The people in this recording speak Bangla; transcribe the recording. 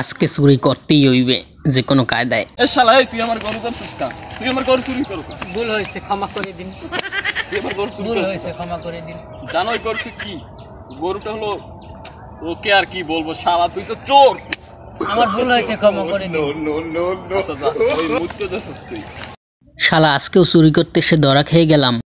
আজকে চুরি করতেই হইবে যে কোনো কায়দায় শালা করে দিন জানোই কি গরুটা হলো আর কি বলবো তো চোর আমার ভুল হয়েছে ক্ষমা করে আচ্ছা, আজকেও চুরি করতে সে দরা খেয়ে গেলাম